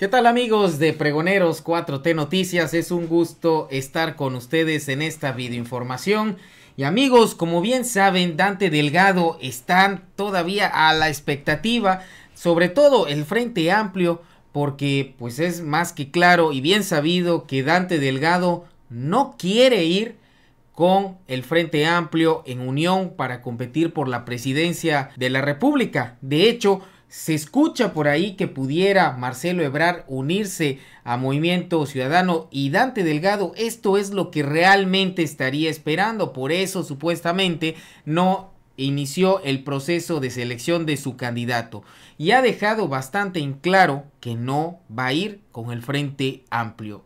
¿Qué tal amigos de Pregoneros 4T Noticias? Es un gusto estar con ustedes en esta videoinformación. Y amigos, como bien saben, Dante Delgado están todavía a la expectativa, sobre todo el Frente Amplio, porque pues es más que claro y bien sabido que Dante Delgado no quiere ir con el Frente Amplio en unión para competir por la presidencia de la República. De hecho, se escucha por ahí que pudiera Marcelo Ebrar unirse a Movimiento Ciudadano y Dante Delgado. Esto es lo que realmente estaría esperando. Por eso supuestamente no inició el proceso de selección de su candidato y ha dejado bastante en claro que no va a ir con el Frente Amplio.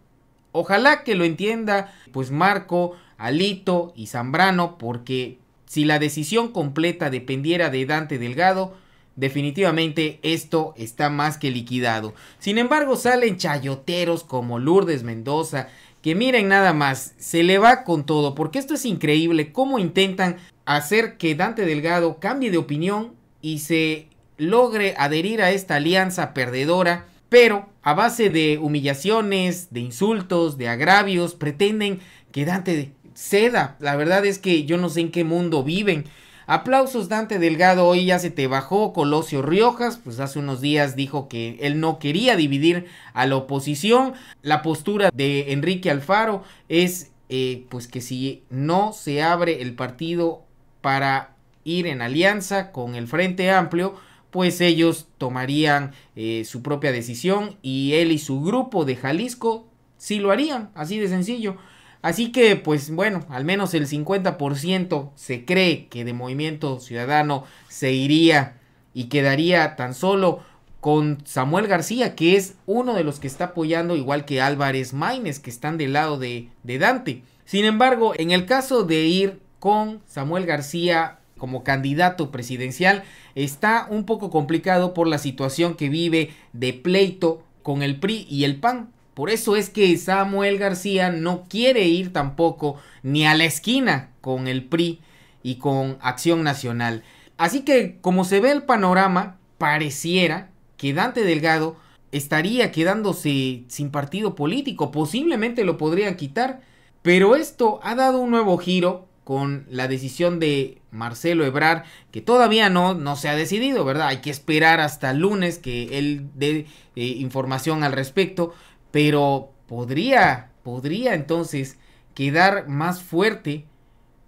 Ojalá que lo entienda pues Marco, Alito y Zambrano porque si la decisión completa dependiera de Dante Delgado, Definitivamente esto está más que liquidado. Sin embargo, salen chayoteros como Lourdes Mendoza, que miren nada más, se le va con todo, porque esto es increíble cómo intentan hacer que Dante Delgado cambie de opinión y se logre adherir a esta alianza perdedora, pero a base de humillaciones, de insultos, de agravios, pretenden que Dante ceda. La verdad es que yo no sé en qué mundo viven. Aplausos Dante Delgado, hoy ya se te bajó. Colosio Riojas, pues hace unos días dijo que él no quería dividir a la oposición. La postura de Enrique Alfaro es eh, pues que si no se abre el partido para ir en alianza con el Frente Amplio, pues ellos tomarían eh, su propia decisión y él y su grupo de Jalisco sí lo harían, así de sencillo. Así que, pues bueno, al menos el 50% se cree que de Movimiento Ciudadano se iría y quedaría tan solo con Samuel García, que es uno de los que está apoyando, igual que Álvarez Maínez, que están del lado de, de Dante. Sin embargo, en el caso de ir con Samuel García como candidato presidencial, está un poco complicado por la situación que vive de pleito con el PRI y el PAN. Por eso es que Samuel García no quiere ir tampoco ni a la esquina con el PRI y con Acción Nacional. Así que como se ve el panorama, pareciera que Dante Delgado estaría quedándose sin partido político, posiblemente lo podrían quitar, pero esto ha dado un nuevo giro con la decisión de Marcelo Ebrar, que todavía no, no se ha decidido, ¿verdad? Hay que esperar hasta el lunes que él dé eh, información al respecto, pero podría, podría entonces quedar más fuerte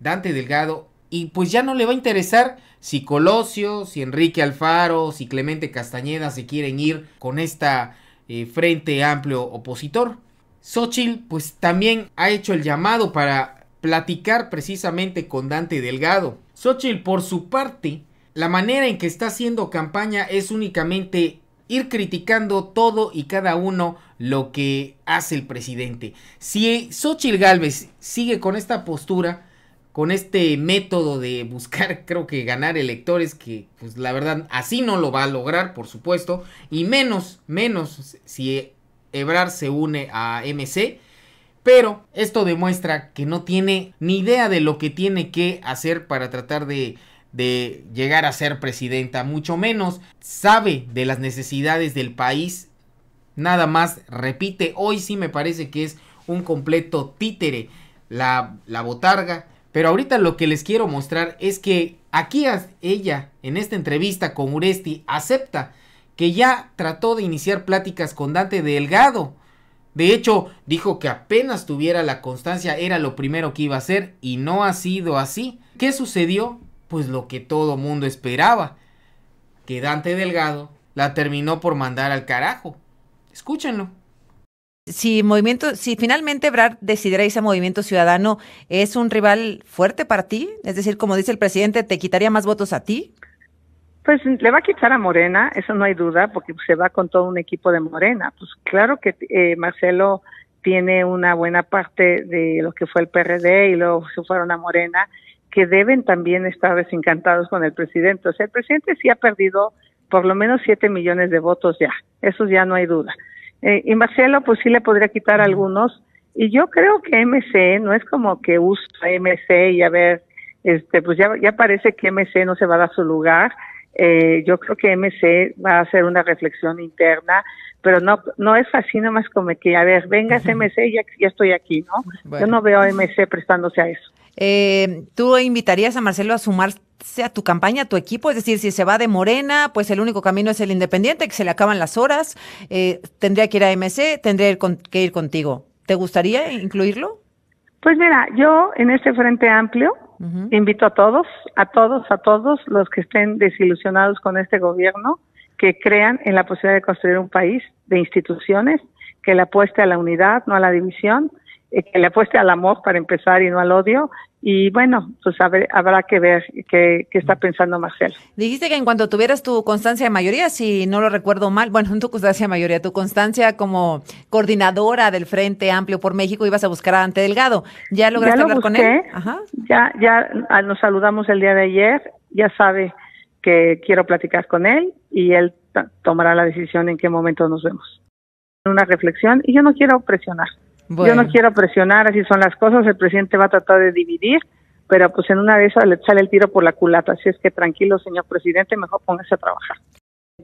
Dante Delgado y pues ya no le va a interesar si Colosio, si Enrique Alfaro, si Clemente Castañeda se quieren ir con esta eh, frente amplio opositor. Xochitl pues también ha hecho el llamado para platicar precisamente con Dante Delgado. Xochitl por su parte, la manera en que está haciendo campaña es únicamente ir criticando todo y cada uno lo que hace el presidente. Si eh, Xochitl Gálvez sigue con esta postura, con este método de buscar, creo que ganar electores, que pues la verdad así no lo va a lograr, por supuesto, y menos, menos si Ebrar se une a MC. Pero esto demuestra que no tiene ni idea de lo que tiene que hacer para tratar de de llegar a ser presidenta, mucho menos sabe de las necesidades del país. Nada más, repite, hoy sí me parece que es un completo títere la, la botarga. Pero ahorita lo que les quiero mostrar es que aquí ella, en esta entrevista con Uresti, acepta que ya trató de iniciar pláticas con Dante Delgado. De hecho, dijo que apenas tuviera la constancia era lo primero que iba a hacer y no ha sido así. ¿Qué sucedió? pues lo que todo mundo esperaba, que Dante Delgado la terminó por mandar al carajo. Escúchenlo si movimiento, si finalmente Brad decidiera irse a Movimiento Ciudadano, ¿es un rival fuerte para ti? Es decir, como dice el presidente, ¿te quitaría más votos a ti? Pues le va a quitar a Morena, eso no hay duda, porque se va con todo un equipo de Morena. Pues claro que eh, Marcelo tiene una buena parte de lo que fue el PRD y luego se fueron a Morena que deben también estar desencantados con el presidente. O sea, el presidente sí ha perdido por lo menos 7 millones de votos ya, eso ya no hay duda. Eh, y Marcelo, pues sí le podría quitar algunos. Y yo creo que MC no es como que usa MC y a ver, este, pues ya, ya parece que MC no se va a dar su lugar. Eh, yo creo que MC va a hacer una reflexión interna, pero no, no es así nomás como que, a ver, vengas MC, ya, ya estoy aquí, ¿no? Yo no veo a MC prestándose a eso. Eh, ¿Tú invitarías a Marcelo a sumarse a tu campaña, a tu equipo? Es decir, si se va de Morena, pues el único camino es el independiente, que se le acaban las horas, eh, tendría que ir a MC, tendría que ir contigo. ¿Te gustaría incluirlo? Pues mira, yo en este Frente Amplio invito a todos, a todos, a todos los que estén desilusionados con este gobierno, que crean en la posibilidad de construir un país de instituciones que le apueste a la unidad, no a la división, eh, que le apueste al amor para empezar y no al odio. Y bueno, pues habrá que ver qué, está pensando Marcel Dijiste que en cuanto tuvieras tu constancia de mayoría, si no lo recuerdo mal, bueno, en tu constancia de mayoría, tu constancia como coordinadora del Frente Amplio por México, ibas a buscar a Ante Delgado. ¿Ya lograste hablar con él? Ya, ya ah, nos saludamos el día de ayer, ya sabe que quiero platicar con él y él tomará la decisión en qué momento nos vemos. Una reflexión y yo no quiero presionar. Yo no quiero presionar, así son las cosas, el presidente va a tratar de dividir, pero pues en una de esas le sale el tiro por la culata, así es que tranquilo, señor presidente, mejor póngase a trabajar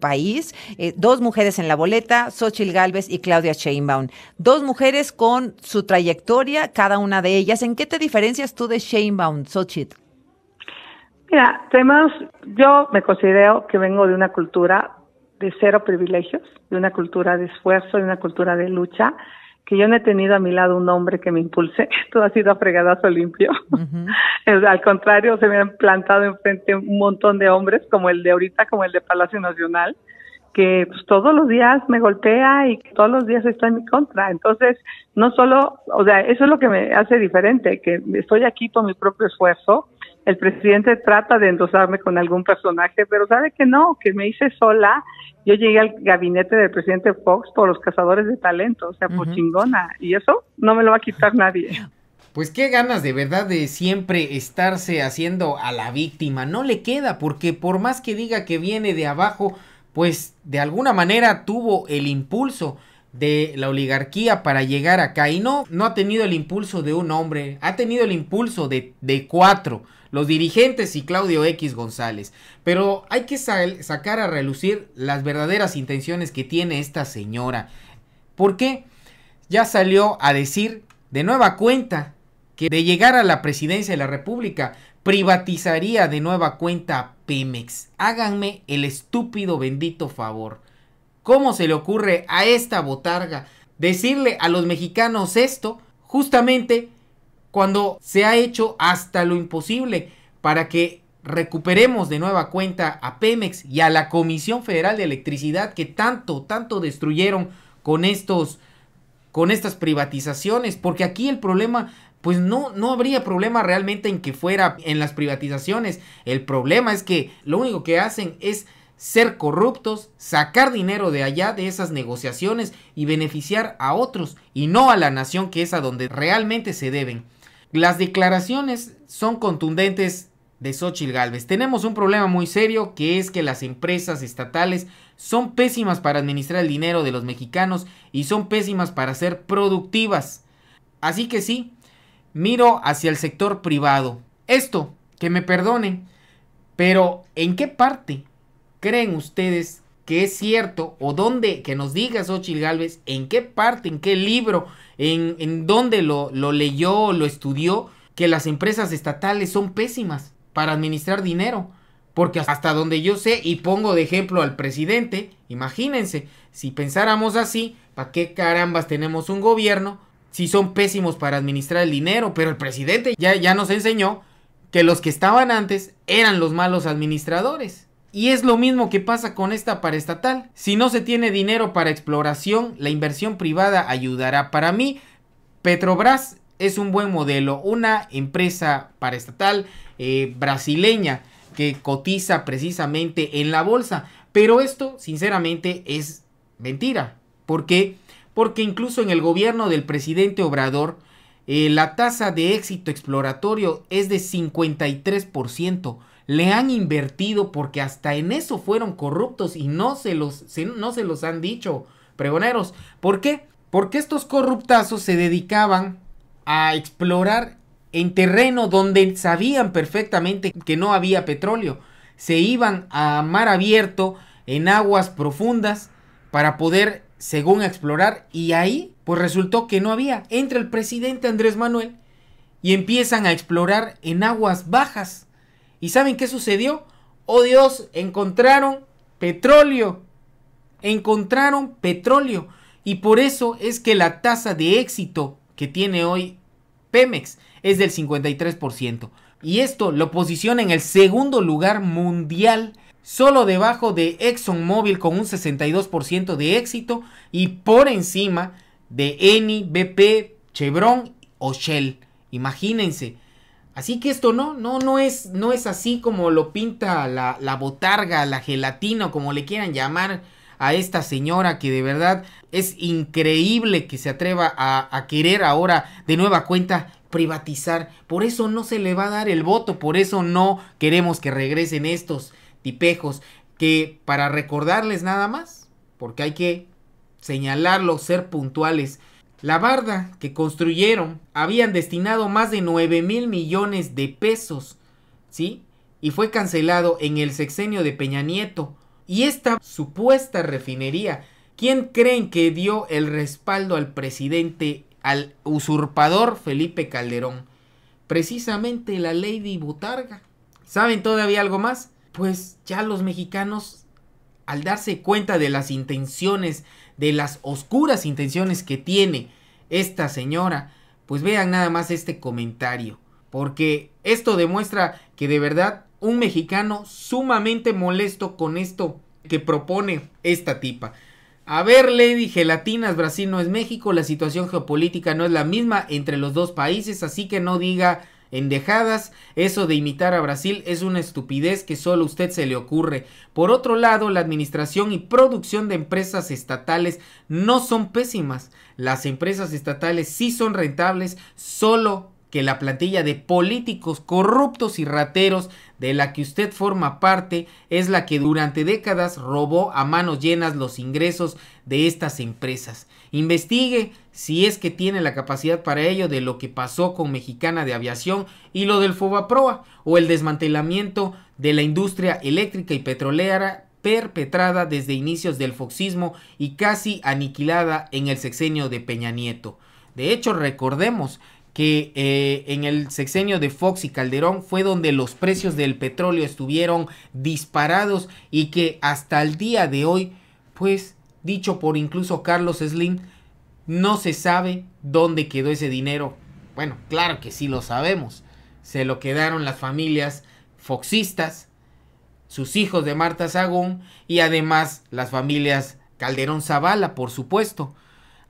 país, eh, dos mujeres en la boleta, Sochi Galvez y Claudia Sheinbaum. Dos mujeres con su trayectoria, cada una de ellas. ¿En qué te diferencias tú de Sheinbaum, Xochitl? Mira, temas, yo me considero que vengo de una cultura de cero privilegios, de una cultura de esfuerzo, de una cultura de lucha, que yo no he tenido a mi lado un hombre que me impulse, todo ha sido fregadazo limpio. Al contrario, se me han plantado enfrente un montón de hombres, como el de ahorita, como el de Palacio Nacional, que pues, todos los días me golpea y todos los días está en mi contra. Entonces, no solo, o sea, eso es lo que me hace diferente, que estoy aquí por mi propio esfuerzo, el presidente trata de endosarme con algún personaje, pero sabe que no, que me hice sola. Yo llegué al gabinete del presidente Fox por los cazadores de talento, o sea, por chingona, y eso no me lo va a quitar nadie. Pues qué ganas de verdad de siempre estarse haciendo a la víctima, no le queda, porque por más que diga que viene de abajo, pues de alguna manera tuvo el impulso de la oligarquía para llegar acá y no, no ha tenido el impulso de un hombre, ha tenido el impulso de, de cuatro los dirigentes y Claudio X González. Pero hay que sacar a relucir las verdaderas intenciones que tiene esta señora. Porque ya salió a decir de nueva cuenta que de llegar a la presidencia de la República privatizaría de nueva cuenta Pemex. Háganme el estúpido bendito favor. ¿Cómo se le ocurre a esta botarga decirle a los mexicanos esto justamente cuando se ha hecho hasta lo imposible para que recuperemos de nueva cuenta a Pemex y a la Comisión Federal de Electricidad que tanto, tanto destruyeron con estos con estas privatizaciones, porque aquí el problema pues no, no habría problema realmente en que fuera en las privatizaciones. El problema es que lo único que hacen es ser corruptos, sacar dinero de allá de esas negociaciones y beneficiar a otros y no a la nación que es a donde realmente se deben. Las declaraciones son contundentes de Xochitl Galvez. Tenemos un problema muy serio que es que las empresas estatales son pésimas para administrar el dinero de los mexicanos y son pésimas para ser productivas. Así que sí, miro hacia el sector privado. Esto, que me perdone, pero ¿en qué parte creen ustedes es cierto o dónde, que nos digas, Ochil Galvez, en qué parte, en qué libro, en, en dónde lo, lo leyó, lo estudió, que las empresas estatales son pésimas para administrar dinero. Porque hasta donde yo sé, y pongo de ejemplo al presidente, imagínense, si pensáramos así, ¿para qué carambas tenemos un gobierno si son pésimos para administrar el dinero? Pero el presidente ya, ya nos enseñó que los que estaban antes eran los malos administradores. Y es lo mismo que pasa con esta paraestatal. Si no se tiene dinero para exploración, la inversión privada ayudará. Para mí, Petrobras es un buen modelo, una empresa paraestatal eh, brasileña que cotiza precisamente en la bolsa. Pero esto, sinceramente, es mentira. ¿Por qué? Porque incluso en el gobierno del presidente Obrador, eh, la tasa de éxito exploratorio es de 53%. Le han invertido porque hasta en eso fueron corruptos y no se los, no se los han dicho, pregoneros. ¿Por qué? Porque estos corruptazos se dedicaban a explorar en terreno donde sabían perfectamente que no había petróleo. Se iban a mar abierto, en aguas profundas, para poder según explorar, y ahí pues resultó que no había. Entra el presidente Andrés Manuel y empiezan a explorar en aguas bajas. ¿Y saben qué sucedió? Oh Dios, encontraron petróleo. Encontraron petróleo. Y por eso es que la tasa de éxito que tiene hoy Pemex es del 53%. Y esto lo posiciona en el segundo lugar mundial solo debajo de ExxonMobil con un 62% de éxito y por encima de Eni, BP, Chevron o Shell. Imagínense. Así que esto no, no, no es, no es así como lo pinta la, botarga, la gelatina, o como le quieran llamar a esta señora que de verdad es increíble que se atreva a, a, querer ahora de nueva cuenta privatizar. Por eso no se le va a dar el voto, por eso no queremos que regresen estos tipejos, que para recordarles nada más, porque hay que señalarlo, ser puntuales, la barda que construyeron habían destinado más de 9 mil millones de pesos, ¿sí? Y fue cancelado en el sexenio de Peña Nieto. Y esta supuesta refinería, ¿quién creen que dio el respaldo al presidente, al usurpador Felipe Calderón? Precisamente la Lady Butarga. ¿Saben todavía algo más? pues ya los mexicanos, al darse cuenta de las intenciones, de las oscuras intenciones que tiene esta señora, pues vean nada más este comentario, porque esto demuestra que de verdad un mexicano sumamente molesto con esto que propone esta tipa. A ver, Lady Gelatinas, Brasil no es México, la situación geopolítica no es la misma entre los dos países, así que no diga dejadas Eso de imitar a Brasil es una estupidez que solo a usted se le ocurre. Por otro lado, la administración y producción de empresas estatales no son pésimas. Las empresas estatales sí son rentables, solo que la plantilla de políticos corruptos y rateros de la que usted forma parte es la que durante décadas robó a manos llenas los ingresos de estas empresas. Investigue, si es que tiene la capacidad para ello, de lo que pasó con Mexicana de Aviación y lo del Fobaproa, o el desmantelamiento de la industria eléctrica y petrolera perpetrada desde inicios del foxismo y casi aniquilada en el sexenio de Peña Nieto. De hecho, recordemos que eh, en el sexenio de Fox y Calderón fue donde los precios del petróleo estuvieron disparados y que hasta el día de hoy, pues dicho por incluso Carlos Slim, no se sabe dónde quedó ese dinero. Bueno, claro que sí lo sabemos. Se lo quedaron las familias foxistas, sus hijos de Marta Sagún y además las familias Calderón Zavala, por supuesto.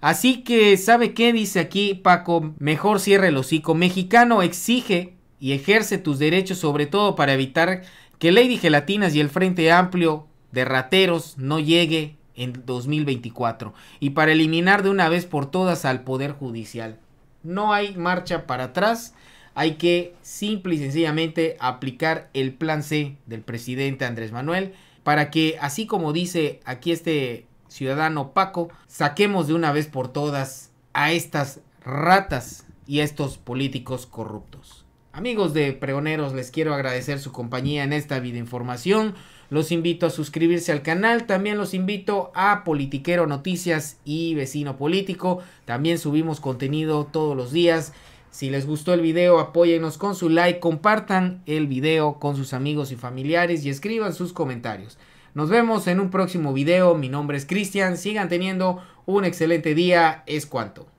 Así que, ¿sabe qué dice aquí Paco? Mejor cierre el hocico. Mexicano exige y ejerce tus derechos sobre todo para evitar que Lady Gelatinas y el Frente Amplio de rateros no llegue en 2024 y para eliminar de una vez por todas al Poder Judicial. No hay marcha para atrás, hay que simple y sencillamente aplicar el plan C del presidente Andrés Manuel para que, así como dice aquí este ciudadano Paco, saquemos de una vez por todas a estas ratas y estos políticos corruptos. Amigos de Pregoneros, les quiero agradecer su compañía en esta información. Los invito a suscribirse al canal, también los invito a Politiquero Noticias y Vecino Político. También subimos contenido todos los días. Si les gustó el video, apóyennos con su like, compartan el video con sus amigos y familiares y escriban sus comentarios. Nos vemos en un próximo video. Mi nombre es Cristian. Sigan teniendo un excelente día. Es cuanto.